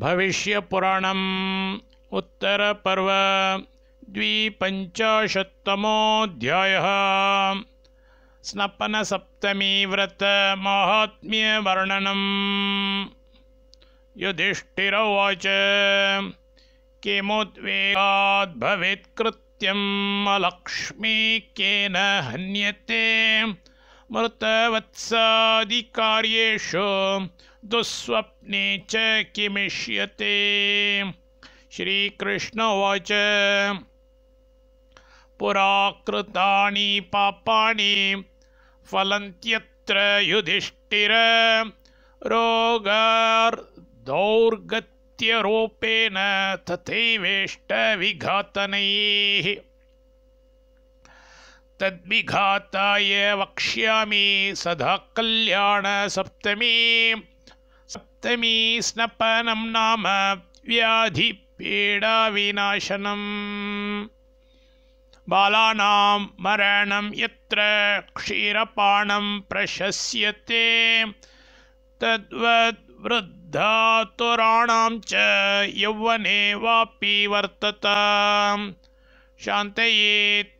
भविष्य उत्तर पर्व भविष्यपुराणम् उत्तरपर्व द्विपञ्चाशत्तमोऽध्यायः स्नपनसप्तमीव्रतमाहात्म्यवर्णनम् युधिष्ठिर उवाच किमुद्वेगाद्भवेत्कृत्यम् अलक्ष्मी केन हन्यते मृतवत्सादिकार्येषु दुस्वप्ने च किमिष्यते श्रीकृष्ण उवाच पुरा कृतानि पापानि फलन्त्यत्र युधिष्ठिर रोगार्दौर्गत्यरूपेण तथैवेष्टविघातनैः तद्विघाताय वक्ष्यामि सदा कल्याणसप्तमी स्नपनं नाम व्याधिपीडाविनाशनम् बालानां मरणं यत्र क्षीरपाणं प्रशस्यते तद्वद्वृद्धातुराणां च यौवने वापि वर्तत शान्तये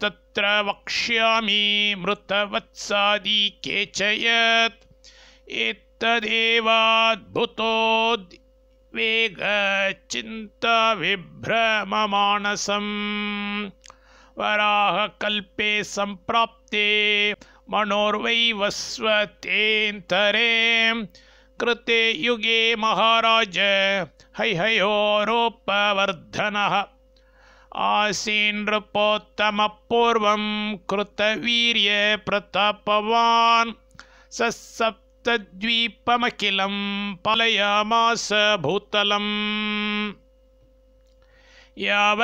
तत्र वक्ष्यामि मृतवत्सादि केच यत् तदेवाद्भुतोद्वेगचिन्तविभ्रममानसं वराहकल्पे सम्प्राप्ते मनोर्वैवस्वतेन्तरें कृते युगे महाराज है हयोरुपवर्धनः आसीनृपोत्तमपूर्वं कृतवीर्य प्रतपवान् तद्वीपमखिलं पालयामास भूतलम् यावद्वर्षसहस्राणि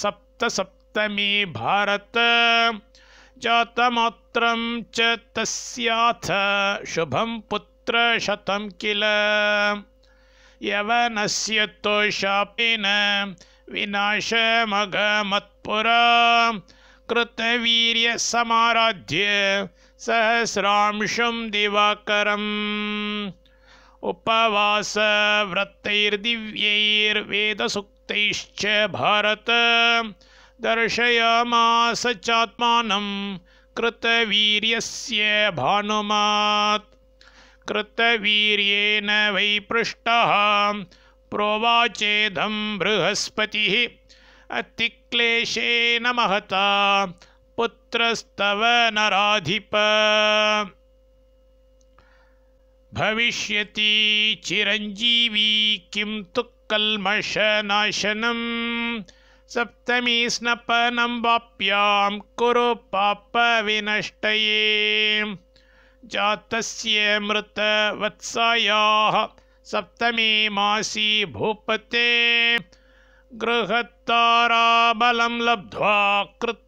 सप्तसप्तमे भारत जातमात्रं च तस्याथ शुभं पुत्रशतं किल यवनस्य तोशापेन विनाशमघमत्पुरा कृतवीर्यसमाराध्य सहस्रांशुं दिवाकरम् उपवासव्रतैर्दिव्यैर्वेदसुक्तैश्च भारत दर्शयामास चात्मानं कृतवीर्यस्य भानुमात् कृतवीर्येण वै पृष्टः प्रोवाचेदं बृहस्पतिः अतिक्लेशेन महता पुत्रस्तव नराधिप भविष्यति चिरंजीवी किं तु कल्मषनाशनं सप्तमी स्नपनम वाप्यां कुरु जात जातस्य मृतवत्सायाः सप्तमी मासी भूपते बलम लब्ध्वा कृत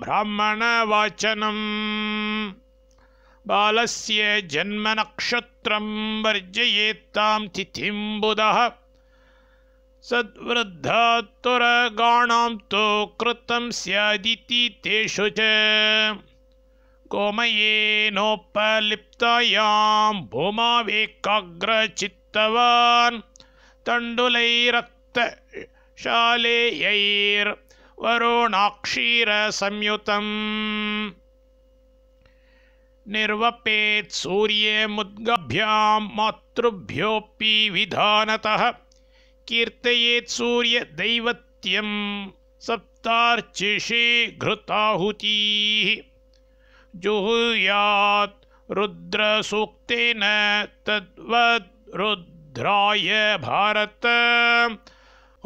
ब्राह्मणवाचनम् बालस्य जन्मनक्षत्रं वर्जयेत्तां तिथिं बुधः सद्वृद्धात्तुरगाणां तु कृतं स्यादिति तेषु च गोमयेनोपलिप्तायां भूमावेकाग्रचित्तवान् तण्डुलैरक्तशालेयैर् वरुणाक्षीरसंयुतम् निर्वपेत् सूर्ये मुद्गभ्यां मातृभ्योऽपि विधानतः कीर्तयेत् सूर्यदैवत्यं सप्तार्चिषे घृताहुतिः जुहुयात् रुद्रसूक्तेन तद्वद् रुद्राय भारत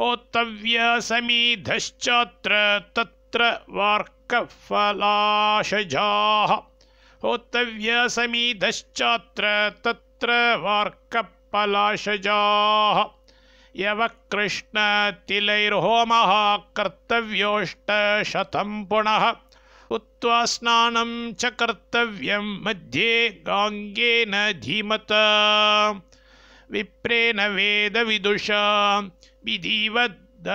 होत्तव्यसमिधश्चात्र तत्र वार्कफलाशजाः होत्तव्यसमिधश्चात्र तत्र वार्कफलाशजाः यवकृष्णतिलैर्होमः कर्तव्योऽष्टशतं पुनः उक्त्वा स्नानं च कर्तव्यं मध्ये गाङ्गेन धीमता विप्रेण वेदविदुषा विधिवद्दर्भपाणिना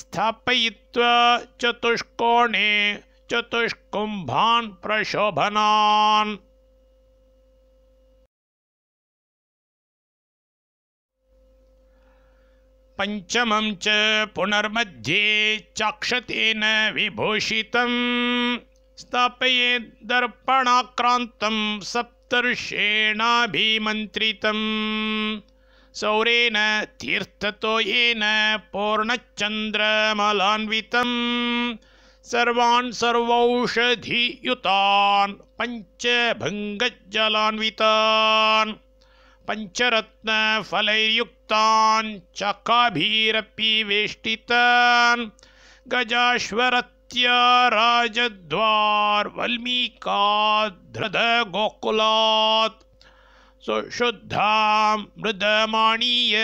स्थापयित्वा चतुष्कोणे चतुष्कुम्भान् प्रशोभनान् पञ्चमं च पुनर्मध्ये चाक्षतेन विभूषितम् स्थापये दर्पणाक्रान्तं सप्तर्षेणाभिमन्त्रितम् सौरेण तीर्थतो येन पूर्णचन्द्रमलान्वितम् सर्वान् सर्वौषधियुतान् पञ्चभङ्गज्जलान्वितान् पञ्चरत्नफलैर्युक्तान् चकाभिरपि वेष्टितान् गजाश्वरत्या राजद्वार् वल्मीकाद्रदगोकुलात् सुशुद्धां मृदमाणीय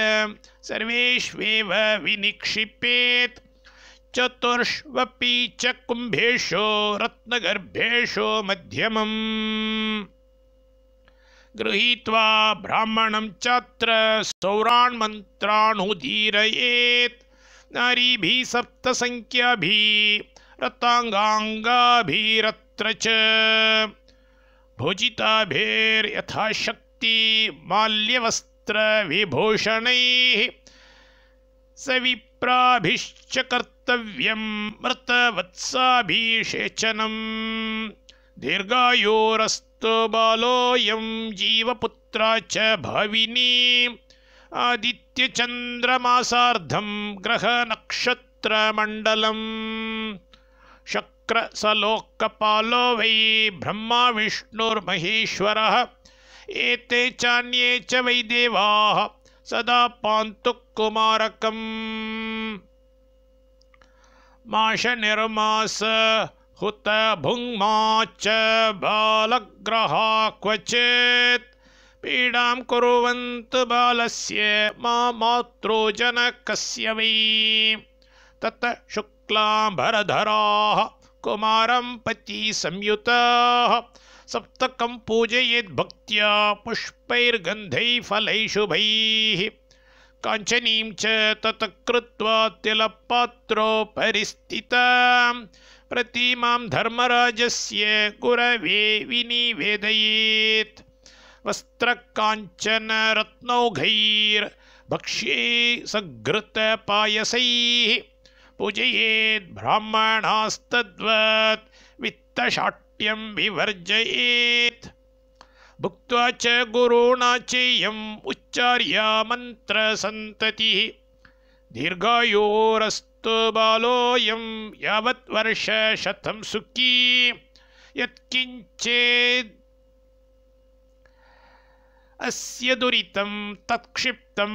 सर्वेष्वेव विनिक्षिपेत् चतुर्ष्वपि च कुम्भेषु रत्नगर्भेषु मध्यमम् गृहीत्वा ब्राह्मणं चात्र सौरान् मन्त्राणुदीरयेत् नारीभिः सप्तसङ्ख्याभिः रताङ्गाङ्गाभिरत्र च भोजिताभिर्यथाशक्ति विभूषण सविप्राभिश्च मृत मृतवत्साभिषेचनम् दीर्घायोरस्तु बालोऽयं जीवपुत्रा च भविनी आदित्यचन्द्रमासार्धं ग्रहनक्षत्रमण्डलम् शक्रसलोकपालो वै ब्रह्मा विष्णुर्महेश्वरः एते चान्ये च वै देवाः सदा पान्तु कुमारकम् माश निर्मास हुत भुङ्मा च बालग्रहा क्वचित् पीडां कुर्वन्तु बालस्य मा जनकस्य वै तत् शुक्लाम्भरधराः कुमारं पति संयुताः सप्तक पूजयेद्भक्त्या शुभ कांचनी काञ्चनीं च धर्मराज से गुरव प्रतिमां धर्मराजस्य गुरवे विनिवेदयेत् वस्त्रकाञ्चनरत्नौघैर्भक्ष्ये सघृतपायसैः पूजयेद्ब्राह्मणास्तद्वत् वित्तशाट् विवर्जयेत् भुक्त्वा च गुरोणा चेयम् उच्चार्या मन्त्रसन्ततिः दीर्घायोरस्तु बालोऽयं यावत् वर्षशतं दुरितं तत्क्षिप्तं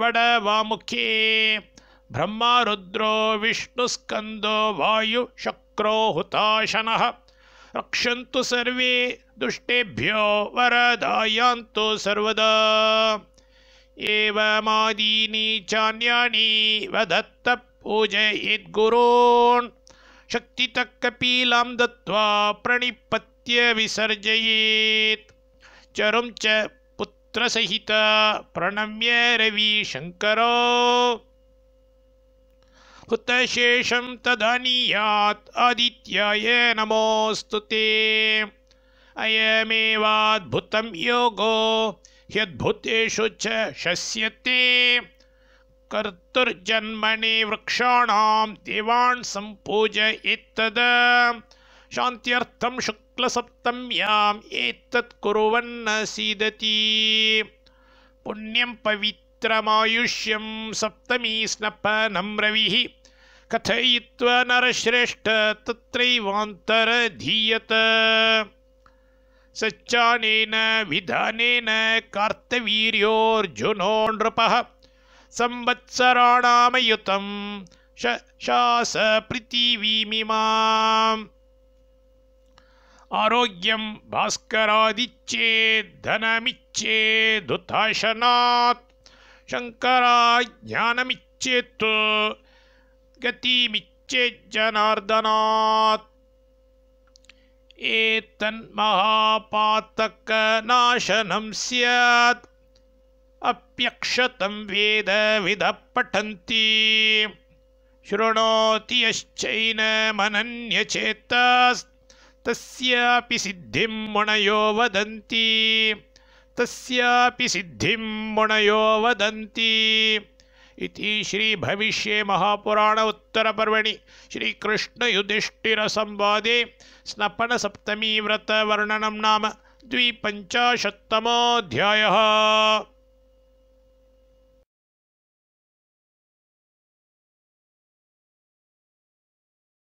वडवामुखे ब्रह्मा रुद्रो वायु शक्रो हुताशन रक्षन्तु सर्वे दुष्टेभ्यो वरदायान्तु सर्वदा एवमादीनि चान्यानि वदत्त पूजयेद्गुरोन् शक्तितकपीलां दत्त्वा प्रणिपत्य विसर्जयेत् चरुं च पुत्रसहिता प्रणम्य रविशङ्करो हुतशेषं तदनीयात् आदित्याय नमोऽस्तु ते अयमेवाद्भुतं योगो ह्यद्भुतेषु च शस्यते कर्तुर्जन्मनि वृक्षाणां देवान् सम्पूजयेत्तद शान्त्यर्थं शुक्लसप्तम्याम् एतत् कुर्वन्न सीदति पुण्यं पवित्रमायुष्यं सप्तमी स्नपनं रविः कथयित्वा नरश्रेष्ठ तत्रैवान्तरधीयत सच्चानेन विधानेन कार्तवीर्योऽर्जुनो नृपः संवत्सराणामयुतं श शासप्रीतिवीमिमा आरोग्यं भास्करादिच्चेद्धनमिच्छेदुधाशनात् शङ्कराज्ञानमिच्छेत् गतिमिच्छेज्जनार्दनात् एतन्महापातकनाशनं स्यात् अप्यक्षतं वेदविदः पठन्ति शृणोति यश्चैनमनन्यचेत्तस्तस्यापि सिद्धिं मुणयो वदन्ति तस्यापि सिद्धिं मुणयो वदन्ति श्री श्रीभविष्ये महापुराण सप्तमी व्रत वर्णनम नाम द्विपञ्चाशत्तमोऽध्यायः